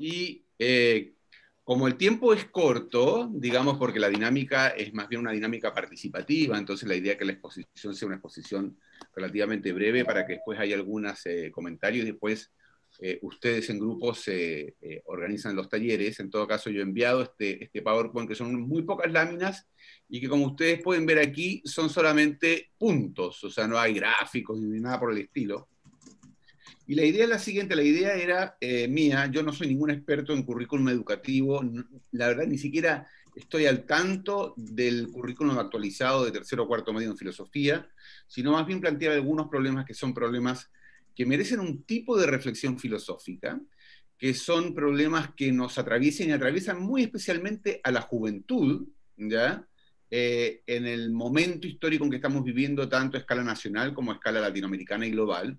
Y eh, como el tiempo es corto, digamos, porque la dinámica es más bien una dinámica participativa, entonces la idea es que la exposición sea una exposición relativamente breve para que después haya algunos eh, comentarios y después eh, ustedes en grupos se organizan los talleres. En todo caso, yo he enviado este, este PowerPoint, que son muy pocas láminas y que como ustedes pueden ver aquí, son solamente puntos, o sea, no hay gráficos ni nada por el estilo. Y la idea es la siguiente, la idea era eh, mía, yo no soy ningún experto en currículum educativo, la verdad ni siquiera estoy al tanto del currículum actualizado de tercero o cuarto medio en filosofía, sino más bien plantear algunos problemas que son problemas que merecen un tipo de reflexión filosófica, que son problemas que nos atraviesan y atraviesan muy especialmente a la juventud, ¿ya? Eh, en el momento histórico en que estamos viviendo tanto a escala nacional como a escala latinoamericana y global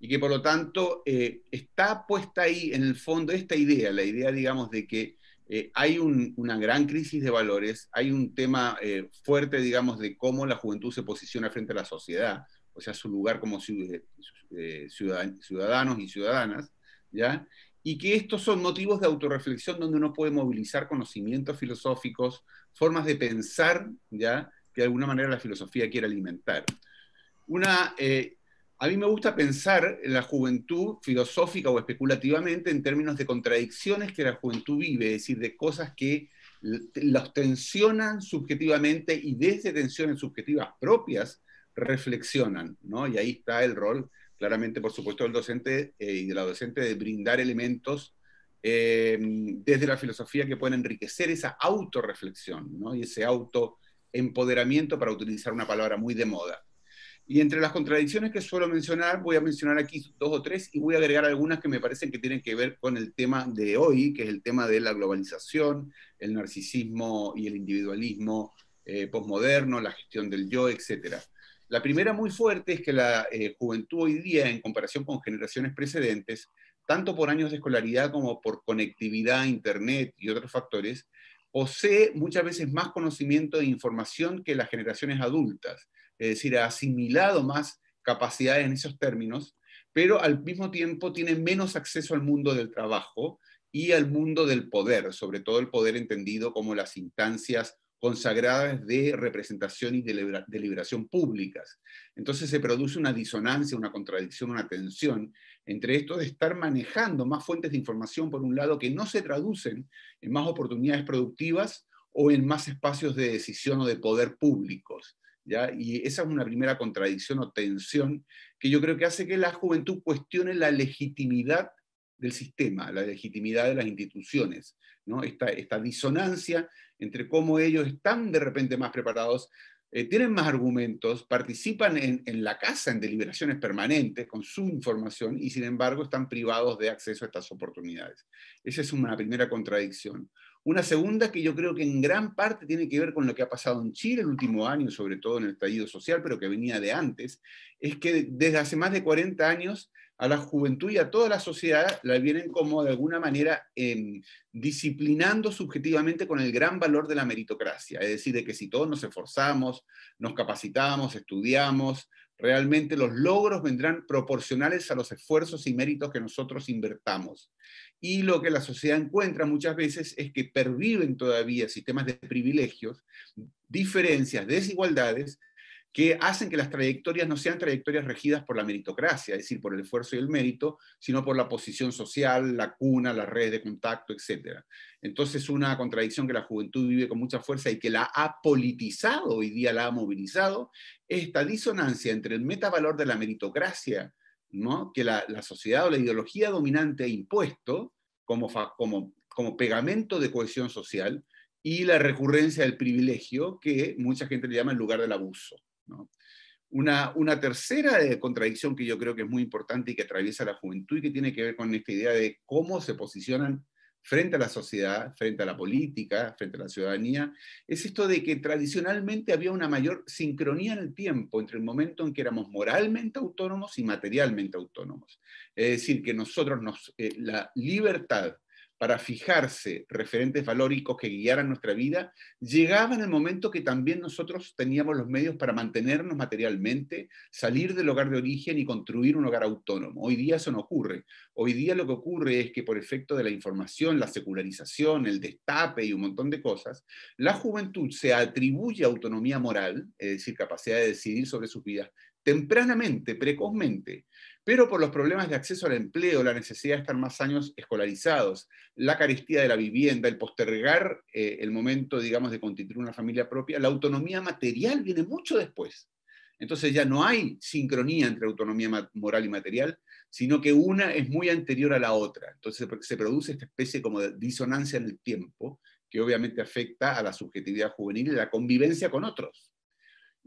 y que por lo tanto eh, está puesta ahí en el fondo esta idea, la idea, digamos, de que eh, hay una gran crisis de valores, hay un tema eh, fuerte, digamos, de cómo la juventud se posiciona frente a la sociedad, o sea, su lugar como ciudadanos y ciudadanas, ¿ya? Y que estos son motivos de autorreflexión donde uno puede movilizar conocimientos filosóficos, formas de pensar, ¿ya? Que de alguna manera la filosofía quiere alimentar. Una, a mí me gusta pensar en la juventud filosófica o especulativamente en términos de contradicciones que la juventud vive, es decir, de cosas que los tensionan subjetivamente y desde tensiones subjetivas propias reflexionan, ¿no? Y ahí está el rol, claramente, por supuesto, del docente eh, y de la docente de brindar elementos em, desde la filosofía que puedan enriquecer esa autorreflexión, Y ese autoempoderamiento, para utilizar una palabra muy de moda. Y entre las contradicciones que suelo mencionar, voy a mencionar aquí dos o tres y voy a agregar algunas que me parecen que tienen que ver con el tema de hoy, que es el tema de la globalización, el narcisismo y el individualismo eh, posmoderno, la gestión del yo, etc. La primera muy fuerte es que la eh, juventud hoy día, en comparación con generaciones precedentes, tanto por años de escolaridad como por conectividad a Internet y otros factores, posee muchas veces más conocimiento e información que las generaciones adultas es decir, ha asimilado más capacidades en esos términos, pero al mismo tiempo tiene menos acceso al mundo del trabajo y al mundo del poder, sobre todo el poder entendido como las instancias consagradas de representación y deliberación públicas. Entonces se produce una disonancia, una contradicción, una tensión entre esto de estar manejando más fuentes de información, por un lado, que no se traducen en más oportunidades productivas o en más espacios de decisión o de poder públicos. Y esa es una primera contradicción o tensión que yo creo que hace que la juventud cuestione la legitimidad del sistema, la legitimidad de las instituciones, esta, disonancia entre cómo ellos están de repente más preparados eh, tienen más argumentos, participan en, la casa en deliberaciones permanentes con su información y sin embargo están privados de acceso a estas oportunidades. Esa es una primera contradicción. Una segunda que yo creo que en gran parte tiene que ver con lo que ha pasado en Chile el último año, sobre todo en el estallido social, pero que venía de antes, es que desde hace más de 40 años a la juventud y a toda la sociedad la vienen como de alguna manera em, disciplinando subjetivamente con el gran valor de la meritocracia, es decir, de que si todos nos esforzamos, nos capacitamos, estudiamos, realmente los logros vendrán proporcionales a los esfuerzos y méritos que nosotros invertamos y lo que la sociedad encuentra muchas veces es que perviven todavía sistemas de privilegios, diferencias, desigualdades que hacen que las trayectorias no sean trayectorias regidas por la meritocracia, es decir, por el esfuerzo y el mérito, sino por la posición social, la cuna, las redes de contacto, etc. Entonces, una contradicción que la juventud vive con mucha fuerza y que la ha politizado, hoy día la ha movilizado, es esta disonancia entre el metavalor de la meritocracia que la, sociedad o la ideología dominante ha impuesto como, como, pegamento de cohesión social y la recurrencia del privilegio que mucha gente le llama el lugar del abuso. Una, una, tercera eh, contradicción que yo creo que es muy importante y que atraviesa la juventud y que tiene que ver con esta idea de cómo se posicionan frente a la sociedad, frente a la política, frente a la ciudadanía, es esto de que tradicionalmente había una mayor sincronía en el tiempo entre el momento en que éramos moralmente autónomos y materialmente autónomos. Es decir, que nosotros nos, eh, la libertad para fijarse referentes valóricos que guiaran nuestra vida, llegaba en el momento que también nosotros teníamos los medios para mantenernos materialmente, salir del hogar de origen y construir un hogar autónomo. Hoy día eso no ocurre. Hoy día lo que ocurre es que por efecto de la información, la secularización, el destape y un montón de cosas, la juventud se atribuye autonomía moral, es decir, capacidad de decidir sobre sus vidas tempranamente, precozmente, pero por los problemas de acceso al empleo, la necesidad de estar más años escolarizados, la carestía de la vivienda, el postergar eh, el momento, digamos, de constituir una familia propia, la autonomía material viene mucho después. Entonces ya no hay sincronía entre autonomía moral y material, sino que una es muy anterior a la otra. Entonces se produce esta especie como de disonancia en el tiempo, que obviamente afecta a la subjetividad juvenil y la convivencia con otros.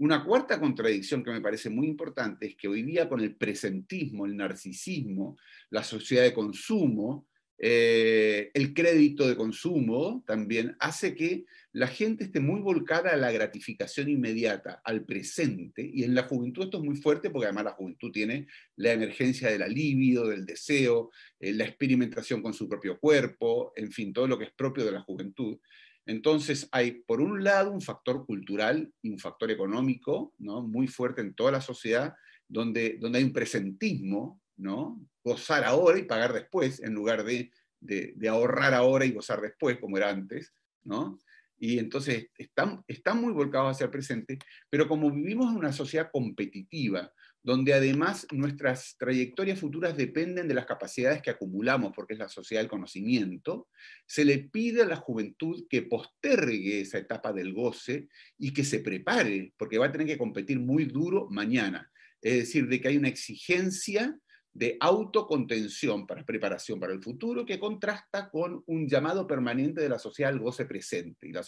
Una cuarta contradicción que me parece muy importante es que hoy día con el presentismo, el narcisismo, la sociedad de consumo, eh, el crédito de consumo también hace que la gente esté muy volcada a la gratificación inmediata, al presente, y en la juventud esto es muy fuerte porque además la juventud tiene la emergencia del alivio, del deseo, eh, la experimentación con su propio cuerpo, en fin, todo lo que es propio de la juventud. Entonces hay, por un lado, un factor cultural y un factor económico muy fuerte en toda la sociedad, donde, hay un presentismo, ¿no? gozar ahora y pagar después, en lugar de, ahorrar ahora y gozar después, como era antes. ¿no? Y entonces están, están muy volcados hacia el presente, pero como vivimos en una sociedad competitiva, donde además nuestras trayectorias futuras dependen de las capacidades que acumulamos, porque es la sociedad del conocimiento, se le pide a la juventud que postergue esa etapa del goce y que se prepare, porque va a tener que competir muy duro mañana. Es decir, de que hay una exigencia de autocontención para preparación para el futuro que contrasta con un llamado permanente de la sociedad al goce presente. Y la,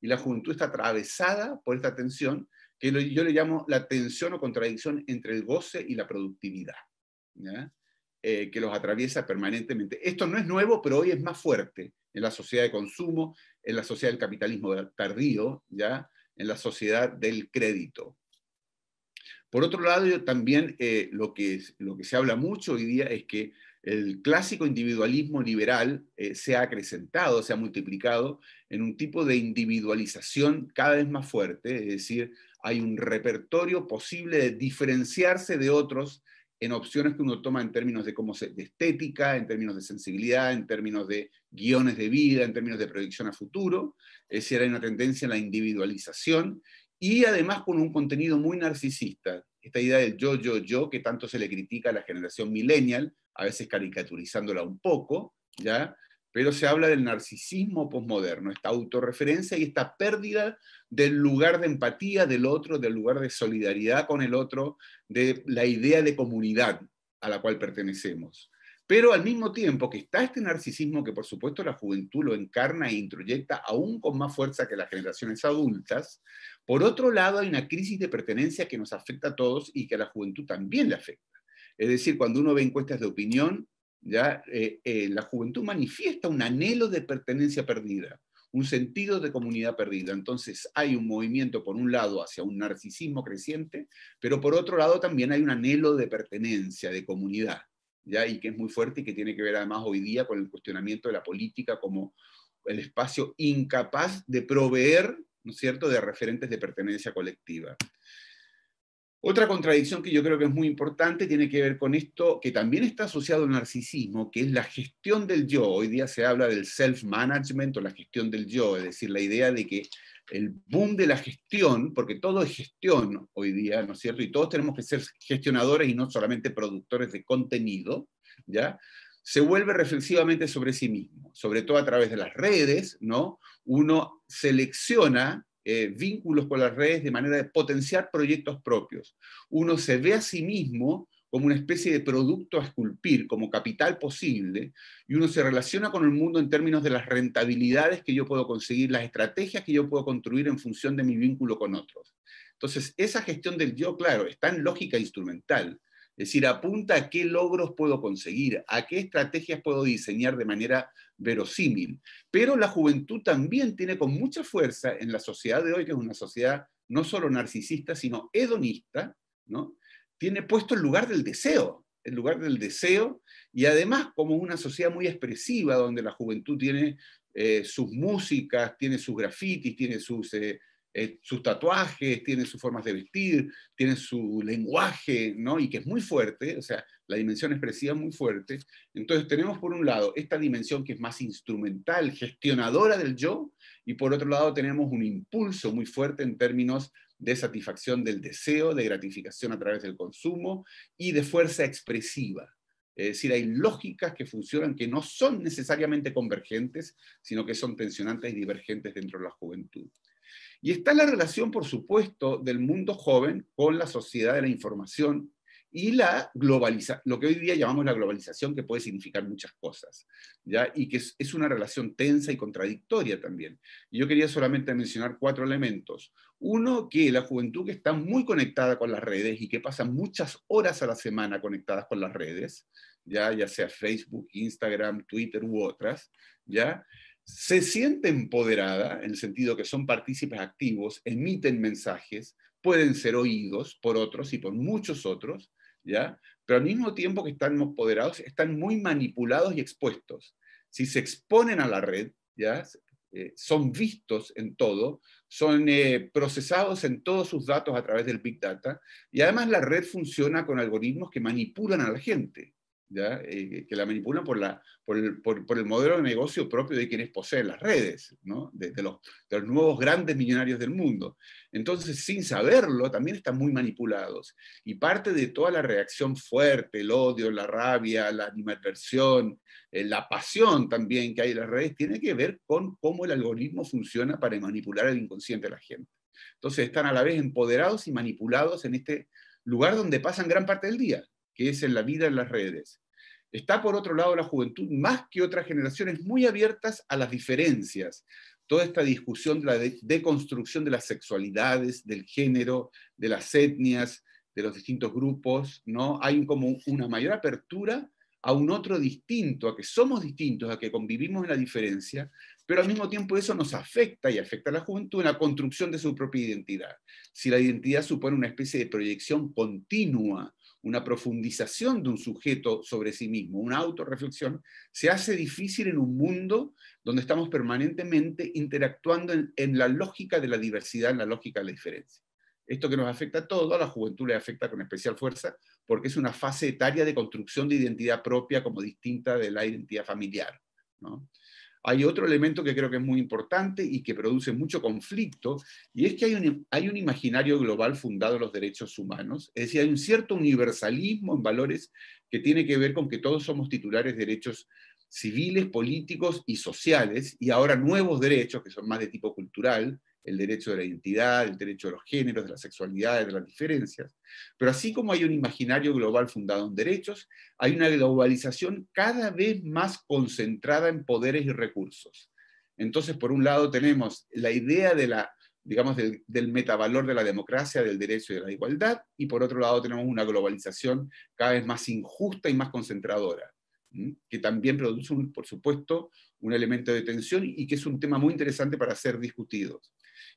y la juventud está atravesada por esta tensión que yo le llamo la tensión o contradicción entre el goce y la productividad, eh, que los atraviesa permanentemente. Esto no es nuevo, pero hoy es más fuerte en la sociedad de consumo, en la sociedad del capitalismo tardío, ¿ya? en la sociedad del crédito. Por otro lado, yo también eh, lo, que, lo que se habla mucho hoy día es que el clásico individualismo liberal eh, se ha acrecentado, se ha multiplicado en un tipo de individualización cada vez más fuerte, es decir, hay un repertorio posible de diferenciarse de otros en opciones que uno toma en términos de, cómo se, de estética, en términos de sensibilidad, en términos de guiones de vida, en términos de proyección a futuro, es decir, hay una tendencia en la individualización y además con un contenido muy narcisista esta idea del yo, yo, yo, que tanto se le critica a la generación millennial, a veces caricaturizándola un poco, ¿ya? Pero se habla del narcisismo posmoderno, esta autorreferencia y esta pérdida del lugar de empatía del otro, del lugar de solidaridad con el otro, de la idea de comunidad a la cual pertenecemos. Pero al mismo tiempo que está este narcisismo que por supuesto la juventud lo encarna e introyecta aún con más fuerza que las generaciones adultas, por otro lado hay una crisis de pertenencia que nos afecta a todos y que a la juventud también le afecta. Es decir, cuando uno ve encuestas de opinión, ya eh, eh, la juventud manifiesta un anhelo de pertenencia perdida, un sentido de comunidad perdida. Entonces hay un movimiento, por un lado, hacia un narcisismo creciente, pero por otro lado también hay un anhelo de pertenencia, de comunidad y que es muy fuerte y que tiene que ver además hoy día con el cuestionamiento de la política como el espacio incapaz de proveer, ¿no es cierto?, de referentes de pertenencia colectiva. Otra contradicción que yo creo que es muy importante tiene que ver con esto que también está asociado al narcisismo, que es la gestión del yo. Hoy día se habla del self-management o la gestión del yo, es decir, la idea de que el boom de la gestión, porque todo es gestión hoy día, ¿no es cierto? Y todos tenemos que ser gestionadores y no solamente productores de contenido, ¿ya? Se vuelve reflexivamente sobre sí mismo, sobre todo a través de las redes, ¿no? Uno selecciona eh, vínculos con las redes de manera de potenciar proyectos propios. Uno se ve a sí mismo como una especie de producto a esculpir, como capital posible, y uno se relaciona con el mundo en términos de las rentabilidades que yo puedo conseguir, las estrategias que yo puedo construir en función de mi vínculo con otros. Entonces, esa gestión del yo, claro, está en lógica e instrumental, es decir, apunta a qué logros puedo conseguir, a qué estrategias puedo diseñar de manera verosímil. Pero la juventud también tiene con mucha fuerza en la sociedad de hoy, que es una sociedad no solo narcisista, sino hedonista, ¿no? tiene puesto el lugar del deseo, el lugar del deseo, y además como una sociedad muy expresiva, donde la juventud tiene eh, sus músicas, tiene sus grafitis, tiene sus... Eh, eh, sus tatuajes, tiene sus formas de vestir, tiene su lenguaje, ¿no? Y que es muy fuerte, o sea, la dimensión expresiva es muy fuerte. Entonces tenemos por un lado esta dimensión que es más instrumental, gestionadora del yo, y por otro lado tenemos un impulso muy fuerte en términos de satisfacción del deseo, de gratificación a través del consumo y de fuerza expresiva. Es decir, hay lógicas que funcionan que no son necesariamente convergentes, sino que son tensionantes y divergentes dentro de la juventud. Y está la relación, por supuesto, del mundo joven con la sociedad de la información y la globaliza lo que hoy día llamamos la globalización, que puede significar muchas cosas, ¿ya? y que es, una relación tensa y contradictoria también. Y yo quería solamente mencionar cuatro elementos. Uno, que la juventud que está muy conectada con las redes y que pasa muchas horas a la semana conectadas con las redes, ya, ya sea Facebook, Instagram, Twitter u otras, ¿ya? se siente empoderada, en el sentido que son partícipes activos, emiten mensajes, pueden ser oídos por otros y por muchos otros, ¿ya? pero al mismo tiempo que están empoderados, están muy manipulados y expuestos. Si se exponen a la red, ¿ya? Eh, son vistos en todo, son eh, procesados en todos sus datos a través del Big Data, y además la red funciona con algoritmos que manipulan a la gente. ¿ya? Eh, que la manipulan por, el, modelo de negocio propio de quienes poseen las redes, ¿no? de, los, nuevos grandes millonarios del mundo. Entonces, sin saberlo, también están muy manipulados. Y parte de toda la reacción fuerte, el odio, la rabia, la animadversión, eh, la pasión también que hay en las redes, tiene que ver con cómo el algoritmo funciona para manipular el inconsciente de la gente. Entonces, están a la vez empoderados y manipulados en este lugar donde pasan gran parte del día, que es en la vida en las redes. Está por otro lado la juventud más que otras generaciones muy abiertas a las diferencias. Toda esta discusión de la deconstrucción de las sexualidades, del género, de las etnias, de los distintos grupos, ¿no? Hay como una mayor apertura a un otro distinto, a que somos distintos, a que convivimos en la diferencia, pero al mismo tiempo eso nos afecta y afecta a la juventud en la construcción de su propia identidad. Si la identidad supone una especie de proyección continua una profundización de un sujeto sobre sí mismo, una autorreflexión, se hace difícil en un mundo donde estamos permanentemente interactuando en, la lógica de la diversidad, en la lógica de la diferencia. Esto que nos afecta a todos, a la juventud le afecta con especial fuerza, porque es una fase etaria de construcción de identidad propia como distinta de la identidad familiar. ¿no? hay otro elemento que creo que es muy importante y que produce mucho conflicto, y es que hay un, imaginario global fundado en los derechos humanos, es decir, hay un cierto universalismo en valores que tiene que ver con que todos somos titulares de derechos civiles, políticos y sociales, y ahora nuevos derechos que son más de tipo cultural, el derecho de la identidad, el derecho de los géneros, de la sexualidad, de las diferencias. Pero así como hay un imaginario global fundado en derechos, hay una globalización cada vez más concentrada en poderes y recursos. Entonces, por un lado tenemos la idea de la, digamos, del, del metavalor de la democracia, del derecho y de la igualdad, y por otro lado tenemos una globalización cada vez más injusta y más concentradora que también produce, por supuesto, un elemento de tensión y que es un tema muy interesante para ser discutido.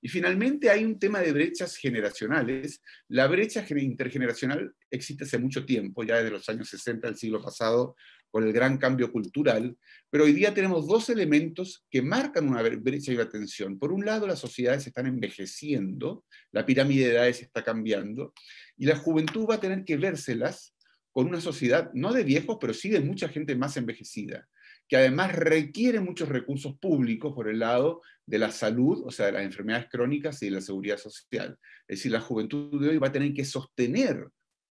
Y finalmente hay un tema de brechas generacionales. La brecha intergeneracional existe hace mucho tiempo, ya desde los años 60 del siglo pasado, con el gran cambio cultural, pero hoy día tenemos dos elementos que marcan una brecha y una tensión. Por un lado, las sociedades están envejeciendo, la pirámide de edades está cambiando, y la juventud va a tener que vérselas con una sociedad, no de viejos, pero sí de mucha gente más envejecida, que además requiere muchos recursos públicos por el lado de la salud, o sea, de las enfermedades crónicas y de la seguridad social. Es decir, la juventud de hoy va a tener que sostener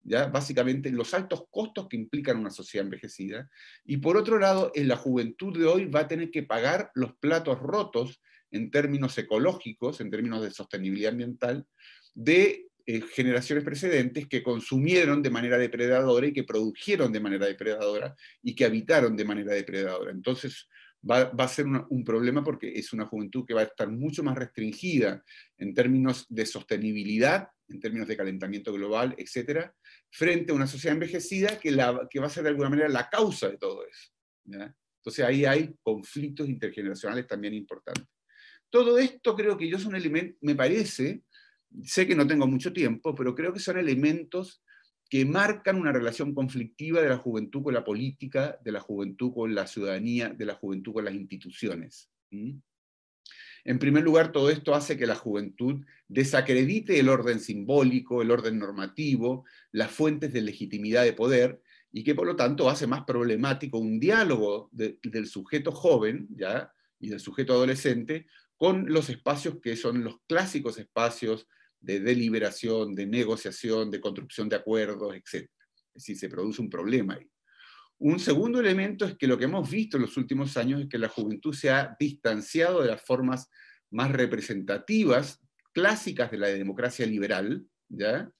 ¿ya? básicamente los altos costos que implican una sociedad envejecida. Y por otro lado, eh, la juventud de hoy va a tener que pagar los platos rotos en términos ecológicos, en términos de sostenibilidad ambiental, de eh, generaciones precedentes que consumieron de manera depredadora y que produjeron de manera depredadora y que habitaron de manera depredadora. Entonces, va, a ser un problema porque es una juventud que va a estar mucho más restringida en términos de sostenibilidad, en términos de calentamiento global, etcétera, frente a una sociedad envejecida que, la, que va a ser de alguna manera la causa de todo eso. Entonces, ahí hay conflictos intergeneracionales también importantes. Todo esto creo que yo es un elemento, me parece, sé que no tengo mucho tiempo, pero creo que son elementos que marcan una relación conflictiva de la juventud con la política, de la juventud con la ciudadanía, de la juventud con las instituciones. En primer lugar, todo esto hace que la juventud desacredite el orden simbólico, el orden normativo, las fuentes de legitimidad de poder, y que por lo tanto hace más problemático un diálogo del sujeto joven y del sujeto adolescente con los espacios que son los clásicos espacios de deliberación, de negociación, de construcción de acuerdos, etc. Es decir, se produce un problema ahí. Un segundo elemento es que lo que hemos visto en los últimos años es que la juventud se ha distanciado de las formas más representativas, clásicas de la democracia liberal, ¿ya?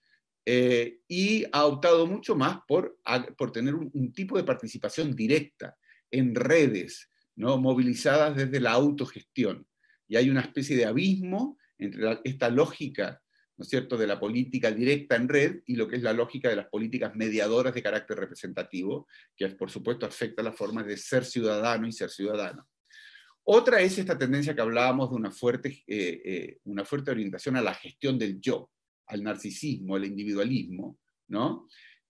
Eh, y ha optado mucho más por, por tener un, tipo de participación directa en redes, ¿no? movilizadas desde la autogestión. Y hay una especie de abismo entre esta lógica cierto?, de la política directa en red y lo que es la lógica de las políticas mediadoras de carácter representativo, que por supuesto afecta la forma de ser ciudadano y ser ciudadano. Otra es esta tendencia que hablábamos de una fuerte, eh, eh, una fuerte orientación a la gestión del yo, al narcisismo, al individualismo,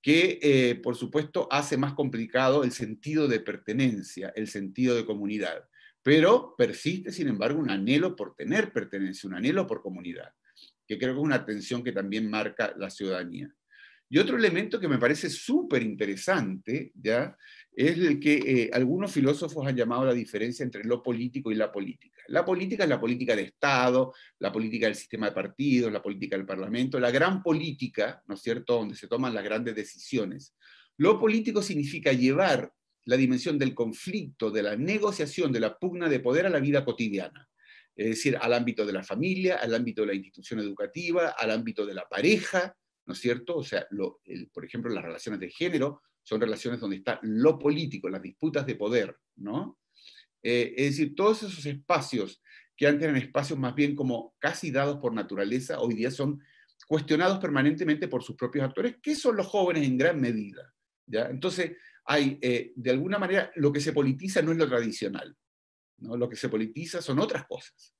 que eh, por supuesto hace más complicado el sentido de pertenencia, el sentido de comunidad, pero persiste sin embargo un anhelo por tener pertenencia, un anhelo por comunidad que creo que es una tensión que también marca la ciudadanía. Y otro elemento que me parece súper interesante, ¿ya? Es el que eh, algunos filósofos han llamado la diferencia entre lo político y la política. La política es la política de Estado, la política del sistema de partidos, la política del Parlamento, la gran política, ¿no es cierto?, donde se toman las grandes decisiones. Lo político significa llevar la dimensión del conflicto, de la negociación, de la pugna de poder a la vida cotidiana es decir, al ámbito de la familia, al ámbito de la institución educativa, al ámbito de la pareja, ¿no es cierto? O sea, por ejemplo, las relaciones de género son relaciones donde está lo político, las disputas de poder, ¿no? Eh, es decir, todos esos espacios que antes eran espacios más bien como casi dados por naturaleza, hoy día son cuestionados permanentemente por sus propios actores, que son los jóvenes en gran medida. Entonces, hay, eh, de alguna manera, lo que se politiza no es lo tradicional, lo que se politiza son otras cosas.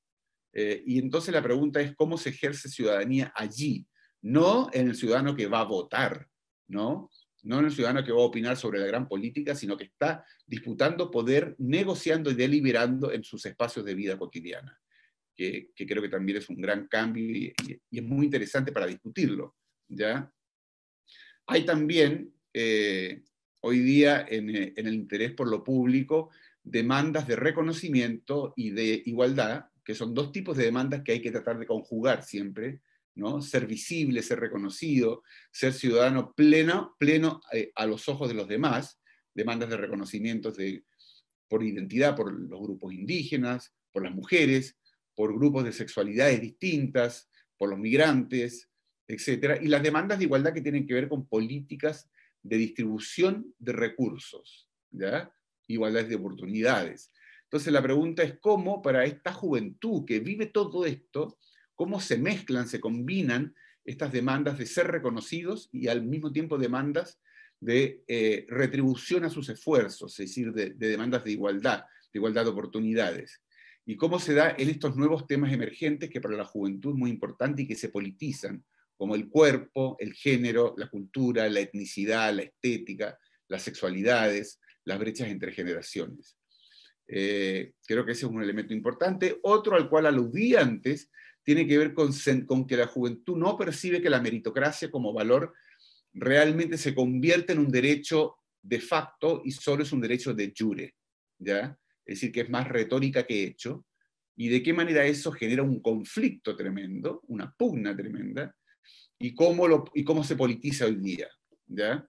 Eh, y entonces la pregunta es cómo se ejerce ciudadanía allí, no en el ciudadano que va a votar, ¿no? No en el ciudadano que va a opinar sobre la gran política, sino que está disputando poder, negociando y deliberando en sus espacios de vida cotidiana, que, creo que también es un gran cambio y, es muy interesante para discutirlo, ¿ya? Hay también eh, hoy día en, eh, en el interés por lo público demandas de reconocimiento y de igualdad, que son dos tipos de demandas que hay que tratar de conjugar siempre, ¿no? Ser visible, ser reconocido, ser ciudadano pleno, pleno eh, a los ojos de los demás, demandas de reconocimiento por identidad, por los grupos indígenas, por las mujeres, por grupos de sexualidades distintas, por los migrantes, etc. Y las demandas de igualdad que tienen que ver con políticas de distribución de recursos, ¿ya? igualdades de oportunidades. Entonces la pregunta es cómo para esta juventud que vive todo esto, cómo se mezclan, se combinan estas demandas de ser reconocidos y al mismo tiempo demandas de eh, retribución a sus esfuerzos, es decir, de, demandas de igualdad, de igualdad de oportunidades. Y cómo se da en estos nuevos temas emergentes que para la juventud es muy importante y que se politizan, como el cuerpo, el género, la cultura, la etnicidad, la estética, las sexualidades, las brechas entre generaciones. Eh, creo que ese es un elemento importante. Otro al cual aludí antes tiene que ver con, con que la juventud no percibe que la meritocracia como valor realmente se convierte en un derecho de facto y solo es un derecho de jure. ¿ya? Es decir, que es más retórica que hecho. Y de qué manera eso genera un conflicto tremendo, una pugna tremenda, y cómo, lo, y cómo se politiza hoy día. ¿ya?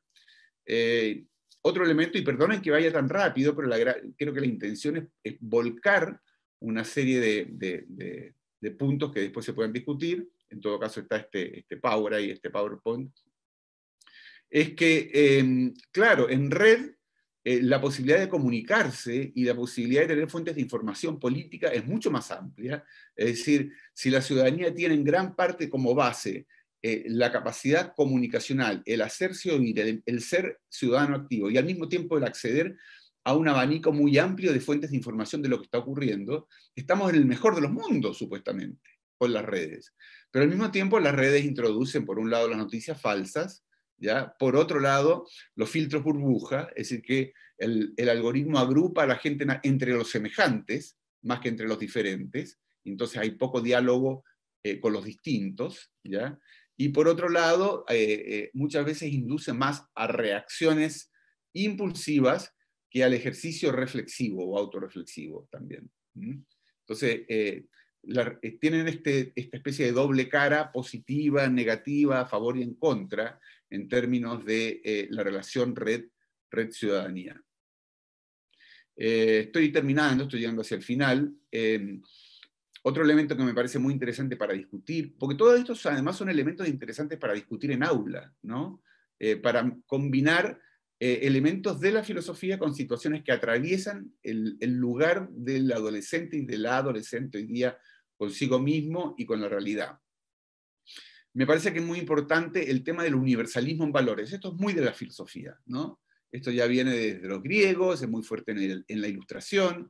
Eh, otro elemento, y perdonen que vaya tan rápido, pero creo que la intención es, volcar una serie de, puntos que después se pueden discutir, en todo caso está este, este Power este PowerPoint, es que, em, claro, en red eh, la posibilidad de comunicarse y la posibilidad de tener fuentes de información política es mucho más amplia, es decir, si la ciudadanía tiene en gran parte como base eh, la capacidad comunicacional, el hacerse oír, el, ser ciudadano activo y al mismo tiempo el acceder a un abanico muy amplio de fuentes de información de lo que está ocurriendo, estamos en el mejor de los mundos, supuestamente, con las redes. Pero al mismo tiempo las redes introducen, por un lado, las noticias falsas, ¿ya? por otro lado, los filtros burbuja, es decir, que el, algoritmo agrupa a la gente entre los semejantes más que entre los diferentes, entonces hay poco diálogo eh, con los distintos, ¿ya? y por otro lado, eh, eh, muchas veces induce más a reacciones impulsivas que al ejercicio reflexivo o autorreflexivo también. Entonces, eh, tienen este, esta especie de doble cara positiva, negativa, a favor y en contra en términos de la relación red-ciudadanía. estoy terminando, estoy llegando hacia el final otro elemento que me parece muy interesante para discutir, porque todos estos además son elementos interesantes para discutir en aula, eh, para combinar eh, elementos de la filosofía con situaciones que atraviesan el, lugar del adolescente y de la adolescente hoy día consigo mismo y con la realidad. Me parece que es muy importante el tema del universalismo en valores. Esto es muy de la filosofía, ¿no? Esto ya viene desde los griegos, es muy fuerte en la ilustración.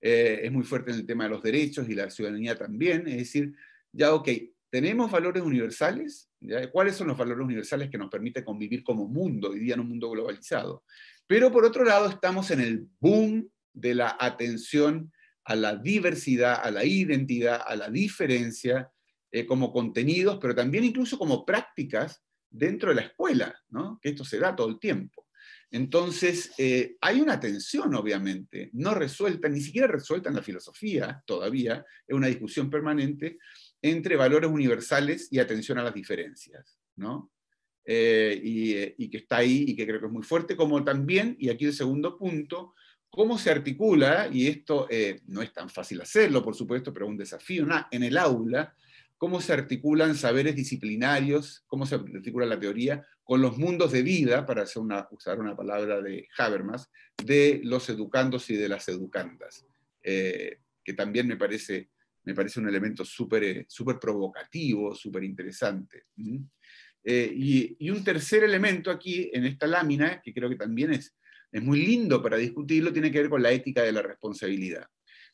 Eh, es muy fuerte en el tema de los derechos y la ciudadanía también, es decir, ya, ok, tenemos valores universales, ¿Ya? ¿cuáles son los valores universales que nos permiten convivir como mundo, hoy día en un mundo globalizado? Pero por otro lado, estamos en el boom de la atención a la diversidad, a la identidad, a la diferencia, eh, como contenidos, pero también incluso como prácticas dentro de la escuela, que esto se da todo el tiempo. Entonces, eh, hay una tensión, obviamente, no resuelta, ni siquiera resuelta en la filosofía todavía, es una discusión permanente entre valores universales y atención a las diferencias, ¿no? Eh, eh, y, que está ahí y que creo que es muy fuerte, como también, y aquí el segundo punto, cómo se articula, y esto no es tan fácil hacerlo, por supuesto, pero es un desafío en el aula, cómo se articulan saberes disciplinarios, cómo se articula la teoría con los mundos de vida, para usar una palabra de Habermas, de los educandos y de las educandas, eh, que también me parece, me parece un elemento súper eh, provocativo, súper interesante. ¿Mm? Eh, y, y, un tercer elemento aquí en esta lámina, que creo que también es, es muy lindo para discutirlo, tiene que ver con la ética de la responsabilidad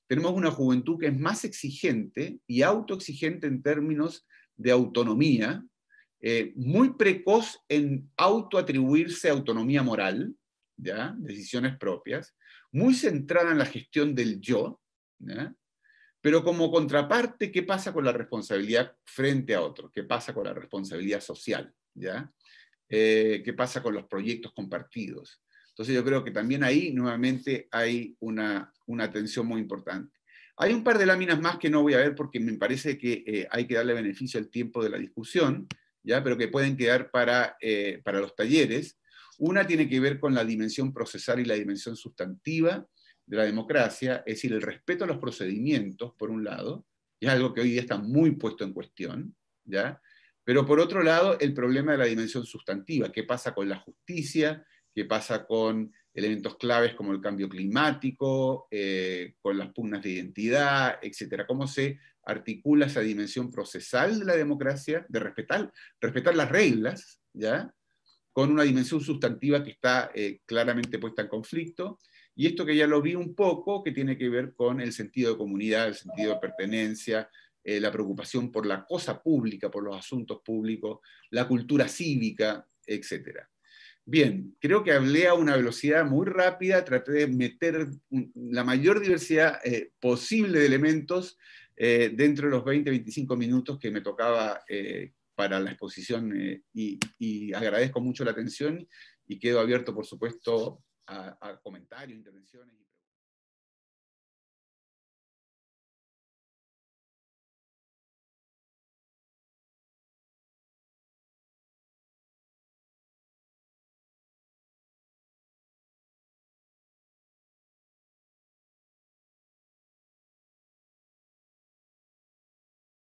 tenemos una juventud que es más exigente y autoexigente en términos de autonomía, eh, muy precoz en autoatribuirse autonomía moral, ¿ya? decisiones propias, muy centrada en la gestión del yo, pero como contraparte, ¿qué pasa con la responsabilidad frente a otro? ¿Qué pasa con la responsabilidad social? Eh, ¿Qué pasa con los proyectos compartidos? Entonces yo creo que también ahí nuevamente hay una, una tensión muy importante. Hay un par de láminas más que no voy a ver porque me parece que eh, hay que darle beneficio al tiempo de la discusión, pero que pueden quedar eh, para, los talleres. Una tiene que ver con la dimensión procesal y la dimensión sustantiva de la democracia, es decir, el respeto a los procedimientos, por un lado, y es algo que hoy día está muy puesto en cuestión, ¿ya? pero por otro lado, el problema de la dimensión sustantiva, qué pasa con la justicia, qué pasa con elementos claves como el cambio climático, eh, con las pugnas de identidad, etcétera. Cómo se articula esa dimensión procesal de la democracia, de respetar, respetar las reglas, ¿ya? con una dimensión sustantiva que está eh, claramente puesta en conflicto. Y esto que ya lo vi un poco, que tiene que ver con el sentido de comunidad, el sentido de pertenencia, eh, la preocupación por la cosa pública, por los asuntos públicos, la cultura cívica, etcétera. Bien, creo que hablé a una velocidad muy rápida, traté de meter la mayor diversidad eh, posible de elementos eh, dentro de los 20-25 minutos que me tocaba eh, para la exposición y, agradezco mucho la atención y quedo abierto, por supuesto, a, a comentarios, intervenciones.